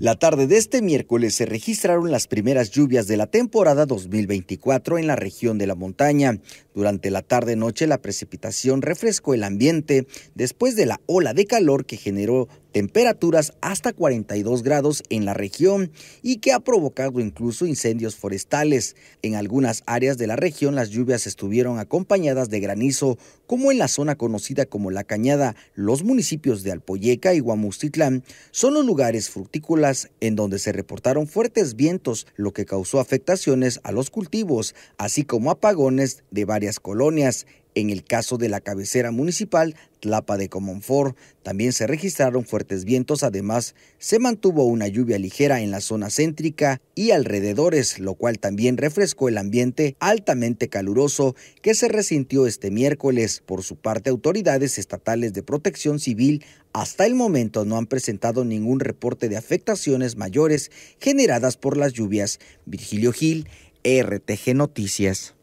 La tarde de este miércoles se registraron las primeras lluvias de la temporada 2024 en la región de la montaña, durante la tarde-noche la precipitación refrescó el ambiente después de la ola de calor que generó temperaturas hasta 42 grados en la región y que ha provocado incluso incendios forestales. En algunas áreas de la región las lluvias estuvieron acompañadas de granizo, como en la zona conocida como La Cañada. Los municipios de Alpoyeca y Guamustitlán son los lugares fructícolas en donde se reportaron fuertes vientos, lo que causó afectaciones a los cultivos, así como apagones de varias colonias. En el caso de la cabecera municipal, Tlapa de Comonfort, también se registraron fuertes vientos. Además, se mantuvo una lluvia ligera en la zona céntrica y alrededores, lo cual también refrescó el ambiente altamente caluroso que se resintió este miércoles. Por su parte, autoridades estatales de protección civil hasta el momento no han presentado ningún reporte de afectaciones mayores generadas por las lluvias. Virgilio Gil, RTG Noticias.